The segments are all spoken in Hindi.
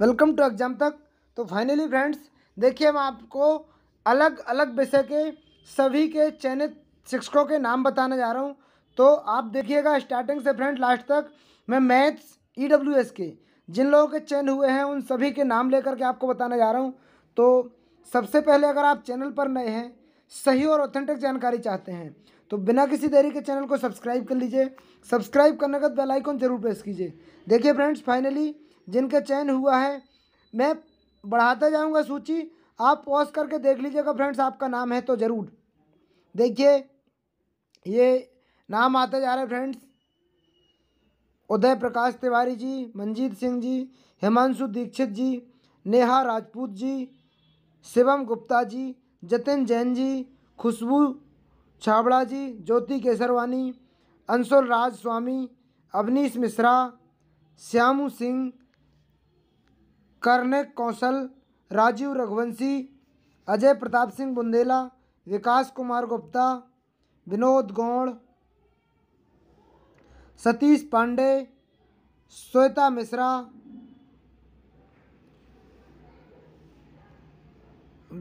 वेलकम टू एग्जाम तक तो फाइनली फ्रेंड्स देखिए हम आपको अलग अलग विषय के सभी के चयनित शिक्षकों के नाम बताने जा रहा हूँ तो आप देखिएगा स्टार्टिंग से फ्रेंड लास्ट तक मैं मैथ्स ई e के जिन लोगों के चयन हुए हैं उन सभी के नाम लेकर के आपको बताने जा रहा हूँ तो सबसे पहले अगर आप चैनल पर नए हैं सही और ऑथेंटिक जानकारी चाहते हैं तो बिना किसी देरी के चैनल को सब्सक्राइब कर लीजिए सब्सक्राइब करने का बेल आइकॉन जरूर प्रेस कीजिए देखिए फ्रेंड्स फाइनली जिनका चयन हुआ है मैं बढ़ाता जाऊंगा सूची आप पॉज करके देख लीजिएगा फ्रेंड्स आपका नाम है तो ज़रूर देखिए ये नाम आते जा रहे हैं फ्रेंड्स उदय प्रकाश तिवारी जी मंजीत सिंह जी हिमांशु दीक्षित जी नेहा राजपूत जी शिवम गुप्ता जी जतिन जैन जी खुशबू छाबड़ा जी ज्योति केसरवानी अंशुल राज स्वामी अवनीश मिश्रा श्यामू सिंह करने कौशल राजीव रघुवंशी अजय प्रताप सिंह बुंदेला विकास कुमार गुप्ता विनोद गौड़ सतीश पांडे श्वेता मिश्रा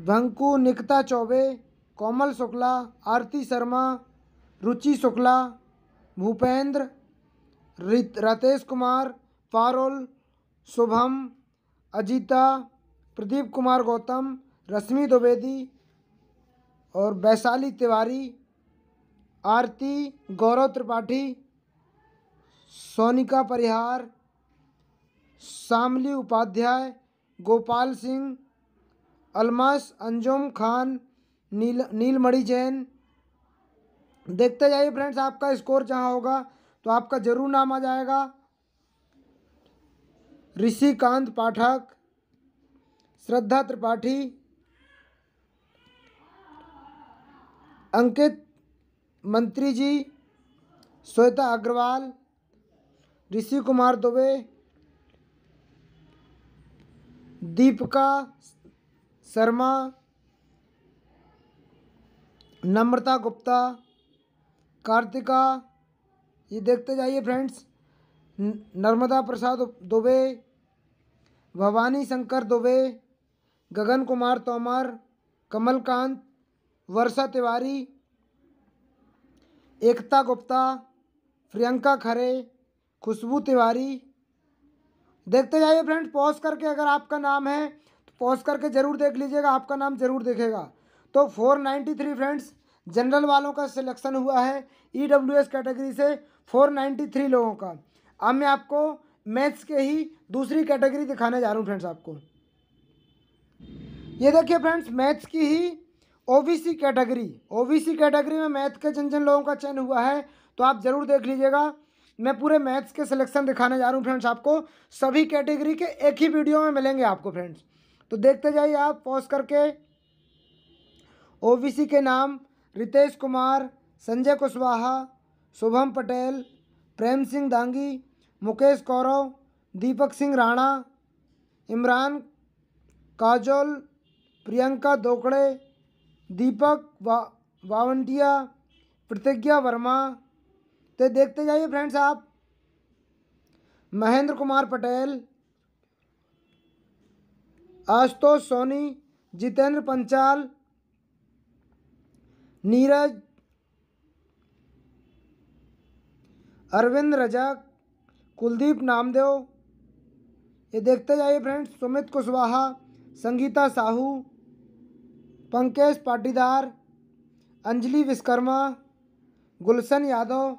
भंकू निकता चौबे कोमल शुक्ला आरती शर्मा रुचि शुक्ला भूपेंद्र रित कुमार पारुल शुभम अजीता प्रदीप कुमार गौतम रश्मि द्विवेदी और वैशाली तिवारी आरती गौरव त्रिपाठी सोनिका परिहार शामली उपाध्याय गोपाल सिंह अलमास अंजुम खान नील नीलमणि जैन देखते जाइए फ्रेंड्स आपका स्कोर जहाँ होगा तो आपका ज़रूर नाम आ जाएगा ऋषिकांत पाठक श्रद्धा त्रिपाठी अंकित मंत्री जी श्वेता अग्रवाल ऋषि कुमार दुबे दीपिका शर्मा नम्रता गुप्ता कार्तिका ये देखते जाइए फ्रेंड्स नर्मदा प्रसाद दुबे भवानी शंकर दुबे गगन कुमार तोमर कमलकांत वर्षा तिवारी एकता गुप्ता प्रियंका खरे खुशबू तिवारी देखते जाइए फ्रेंड पॉज करके अगर आपका नाम है तो पॉज करके ज़रूर देख लीजिएगा आपका नाम ज़रूर देखेगा तो four ninety three friends general वालों का सिलेक्शन हुआ है ई डब्ल्यू एस कैटेगरी से फोर नाइन्टी थ्री लोगों का अब मैं आपको मैथ्स के ही दूसरी कैटेगरी दिखाने जा रहा हूँ फ्रेंड्स आपको ये देखिए फ्रेंड्स मैथ्स की ही ओबीसी कैटेगरी ओबीसी कैटेगरी में मैथ के जिन जिन लोगों का चयन हुआ है तो आप ज़रूर देख लीजिएगा मैं पूरे मैथ्स के सिलेक्शन दिखाने जा रहा हूँ फ्रेंड्स आपको सभी कैटेगरी के एक ही वीडियो में मिलेंगे आपको फ्रेंड्स तो देखते जाइए आप पॉज करके ओ के नाम रितेश कुमार संजय कुशवाहा शुभम पटेल प्रेम सिंह दांगी मुकेश कौरव दीपक सिंह राणा इमरान काजोल प्रियंका दोकड़े दीपक वा वावंटिया प्रतिज्ञा वर्मा तो देखते जाइए फ्रेंड्स आप महेंद्र कुमार पटेल आशुतोष सोनी जितेंद्र पंचाल नीरज अरविंद रजक कुलदीप नामदेव ये देखते जाइए फ्रेंड्स सुमित कुशवाहा संगीता साहू पंकेश पाटीदार अंजलि विश्वकर्मा गुलशन यादव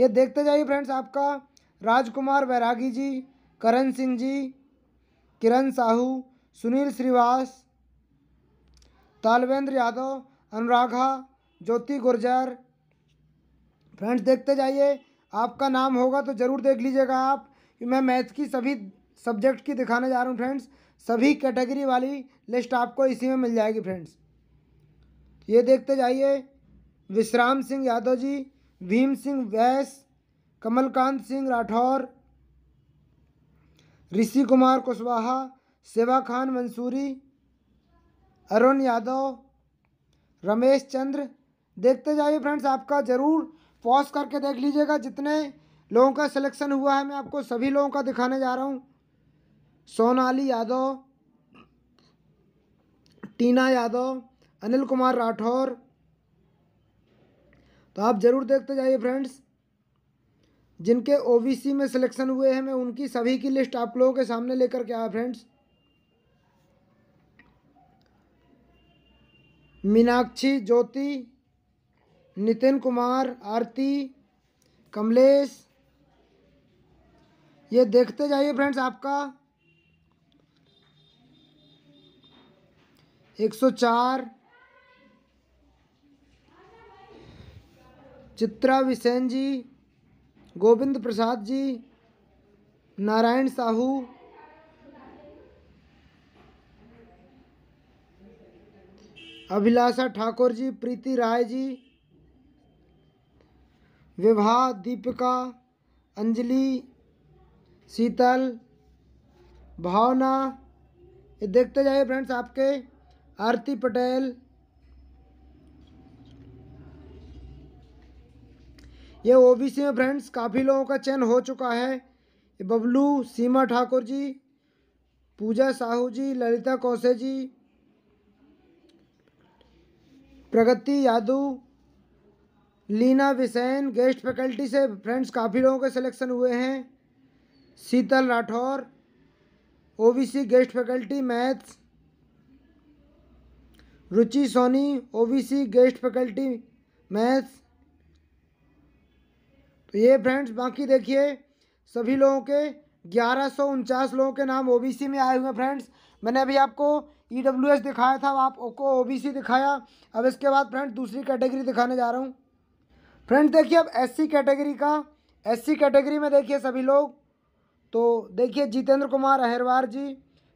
ये देखते जाइए फ्रेंड्स आपका राजकुमार बैरागी जी करण सिंह जी किरण साहू सुनील श्रीवास तालवेंद्र यादव अनुराघा ज्योति गुर्जर फ्रेंड्स देखते जाइए आपका नाम होगा तो ज़रूर देख लीजिएगा आप कि मैं मैथ की सभी सब्जेक्ट की दिखाने जा रहा हूँ फ्रेंड्स सभी कैटेगरी वाली लिस्ट आपको इसी में मिल जाएगी फ्रेंड्स ये देखते जाइए विश्राम सिंह यादव जी भीम सिंह वैस कमलकांत सिंह राठौर ऋषि कुमार कुशवाहा सेवा खान मंसूरी अरुण यादव रमेश चंद्र देखते जाइए फ्रेंड्स आपका ज़रूर पॉज करके देख लीजिएगा जितने लोगों का सिलेक्शन हुआ है मैं आपको सभी लोगों का दिखाने जा रहा हूँ सोनाली यादव टीना यादव अनिल कुमार राठौर तो आप ज़रूर देखते जाइए फ्रेंड्स जिनके ओबीसी में सिलेक्शन हुए हैं मैं उनकी सभी की लिस्ट आप लोगों के सामने लेकर के आया फ्रेंड्स मीनाक्षी ज्योति नितिन कुमार आरती कमलेश ये देखते जाइए फ्रेंड्स आपका 104 चित्रा विसेन जी गोविंद प्रसाद जी नारायण साहू अभिलाषा ठाकुर जी प्रीति राय जी विभा दीपिका अंजलि शीतल भावना ये देखते जाइए फ्रेंड्स आपके आरती पटेल ये ओबीसी में फ्रेंड्स काफ़ी लोगों का चयन हो चुका है बबलू सीमा ठाकुर जी पूजा साहू जी ललिता कौसे जी प्रगति यादव लीना विसैन गेस्ट फैकल्टी से फ्रेंड्स काफ़ी लोगों के सिलेक्शन हुए हैं Sheetal Rathore OBC guest faculty maths Ruchi Soni OBC guest faculty maths तो ये फ्रेंड्स बाकी देखिए सभी लोगों के ग्यारह सौ उनचास लोगों के नाम ओबीसी में आए हुए फ्रेंड्स मैंने अभी आपको ई दिखाया था आपको ओबीसी दिखाया अब इसके बाद फ्रेंड्स दूसरी कैटेगरी दिखाने जा रहा हूँ फ्रेंड देखिए अब एससी कैटेगरी का एससी कैटेगरी में देखिए सभी लोग तो देखिए जितेंद्र कुमार अहिरवार जी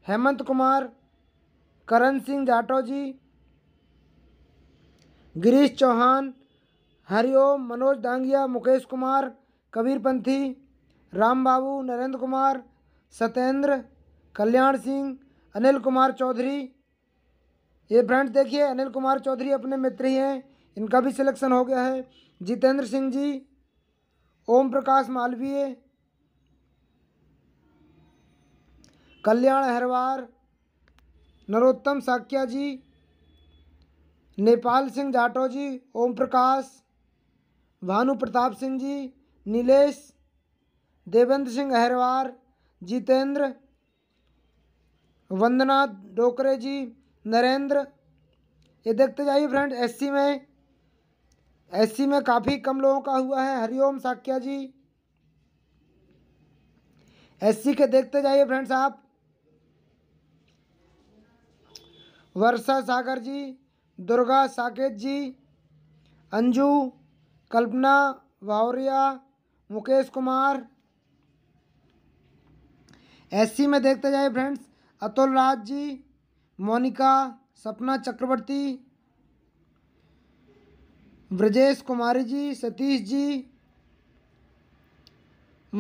हेमंत कुमार करण सिंह जाटो जी गिरीश चौहान हरिओम मनोज डांगिया मुकेश कुमार कबीरपंथी राम बाबू नरेंद्र कुमार सत्येंद्र कल्याण सिंह अनिल कुमार चौधरी ये फ्रेंड्स देखिए अनिल कुमार चौधरी अपने मित्र ही हैं इनका भी सिलेक्शन हो गया है जितेंद्र सिंह जी ओम प्रकाश मालवीय कल्याण हरवार नरोत्तम साक्या जी नेपाल सिंह जाटो जी ओम प्रकाश भानु प्रताप सिंह जी नीलेश देवेंद्र सिंह अहरवार जितेंद्र वंदना डोकरे जी नरेंद्र ये देखते जाइए फ्रेंड एससी में एससी में काफ़ी कम लोगों का हुआ है हरिओम साक्या जी एससी के देखते जाइए फ्रेंड्स आप वर्षा सागर जी दुर्गा साकेत जी अंजू कल्पना वावरिया मुकेश कुमार एससी में देखते जाइए फ्रेंड्स अतुल राज जी मोनिका सपना चक्रवर्ती ब्रजेश कुमारी जी सतीश जी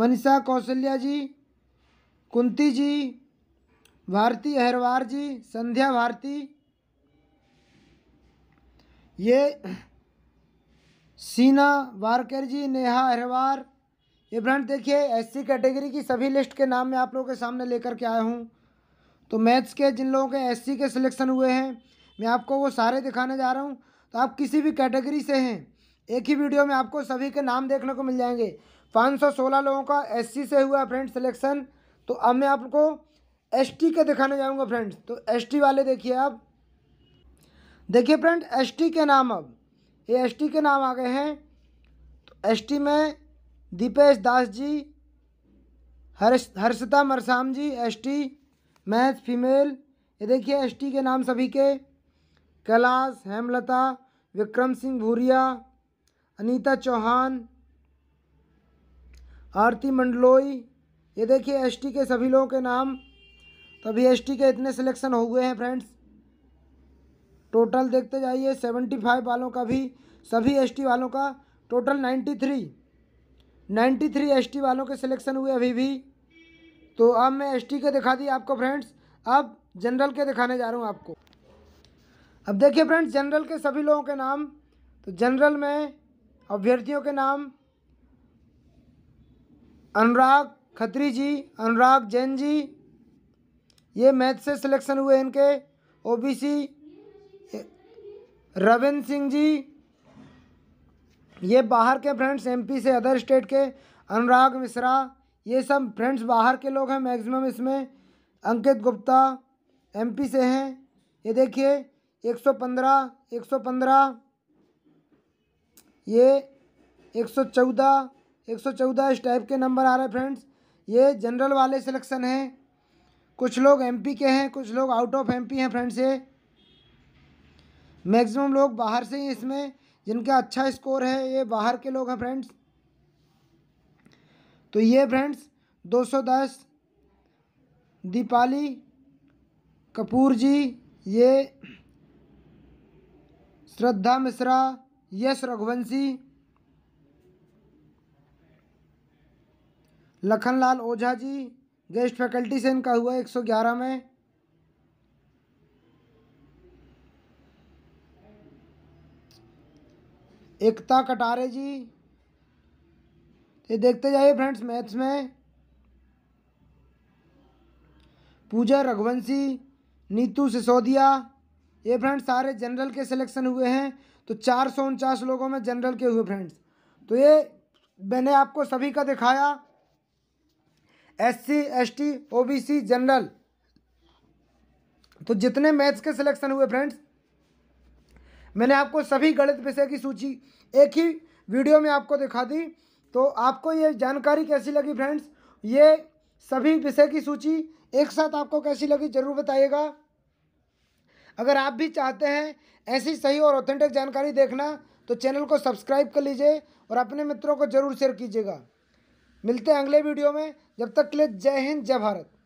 मनीषा कौशल्या जी कुंती जी भारती अहरवार जी संध्या भारती ये सीना वारकर जी नेहा अहरवार ये ब्रांड देखिए एससी कैटेगरी की सभी लिस्ट के नाम मैं आप लोगों के सामने लेकर के आया हूँ तो मैथ्स के जिन लोगों के एससी के सिलेक्शन हुए हैं मैं आपको वो सारे दिखाने जा रहा हूँ तो आप किसी भी कैटेगरी से हैं एक ही वीडियो में आपको सभी के नाम देखने को मिल जाएंगे 516 लोगों का एससी से हुआ फ्रेंड सिलेक्शन तो अब मैं आपको एसटी के दिखाने जाऊंगा फ्रेंड्स तो एसटी वाले देखिए आप देखिए फ्रेंड एसटी के नाम अब ये एसटी के नाम आ गए हैं तो एस में Deepesh Das ji Harsh Harshata Marsam ji S math female ये देखिए एसटी के नाम सभी के कैलाश हेमलता विक्रम सिंह भूरिया अनीता चौहान आरती मंडलोई ये देखिए एसटी के सभी लोगों के नाम तो अभी एस के इतने सिलेक्शन हो गए हैं फ्रेंड्स टोटल देखते जाइए सेवेंटी फाइव वालों का भी सभी एसटी वालों का total ninety three ninety three S वालों के सिलेक्शन हुए अभी भी तो अब मैं एस के दिखा दी आपको फ्रेंड्स अब जनरल के दिखाने जा रहा हूँ आपको अब देखिए फ्रेंड्स जनरल के सभी लोगों के नाम तो जनरल में अभ्यर्थियों के नाम अनुराग खत्री जी अनुराग जैन जी ये मैथ से सिलेक्शन हुए इनके ओबीसी रविंद्र सिंह जी ये बाहर के फ्रेंड्स एमपी से अदर स्टेट के अनुराग मिश्रा ये सब फ्रेंड्स बाहर के लोग हैं मैक्सिमम इसमें अंकित गुप्ता एमपी से हैं ये देखिए एक सौ पंद्रह एक सौ पंद्रह ये एक सौ चौदह एक सौ चौदह इस टाइप के नंबर आ रहे हैं फ्रेंड्स ये जनरल वाले सिलेक्शन हैं कुछ लोग एमपी के हैं कुछ लोग आउट ऑफ एमपी हैं फ्रेंड्स ये मैक्सिमम लोग बाहर से ही इसमें जिनका अच्छा स्कोर है ये बाहर के लोग हैं फ्रेंड्स तो ये फ्रेंड्स 210 दीपाली कपूर जी ये श्रद्धा मिश्रा यश रघुवंशी लखनलाल ओझा जी गेस्ट फैकल्टी से इनका हुआ 111 में एकता कटारे जी ये देखते जाइए फ्रेंड्स मैथ्स में पूजा रघुवंशी नीतू सिसोदिया ये फ्रेंड्स सारे जनरल के सिलेक्शन हुए हैं तो चार सौ उनचास लोगों में जनरल के हुए फ्रेंड्स तो ये मैंने आपको सभी का दिखाया S C S T O B C general तो जितने मैथ्स के सिलेक्शन हुए फ्रेंड्स मैंने आपको सभी गणित विषय की सूची एक ही वीडियो में आपको दिखा दी तो आपको ये जानकारी कैसी लगी फ्रेंड्स ये सभी विषय की सूची एक साथ आपको कैसी लगी ज़रूर बताइएगा अगर आप भी चाहते हैं ऐसी सही और ऑथेंटिक जानकारी देखना तो चैनल को सब्सक्राइब कर लीजिए और अपने मित्रों को ज़रूर शेयर कीजिएगा मिलते हैं अगले वीडियो में जब तक के लिए जय हिंद जय भारत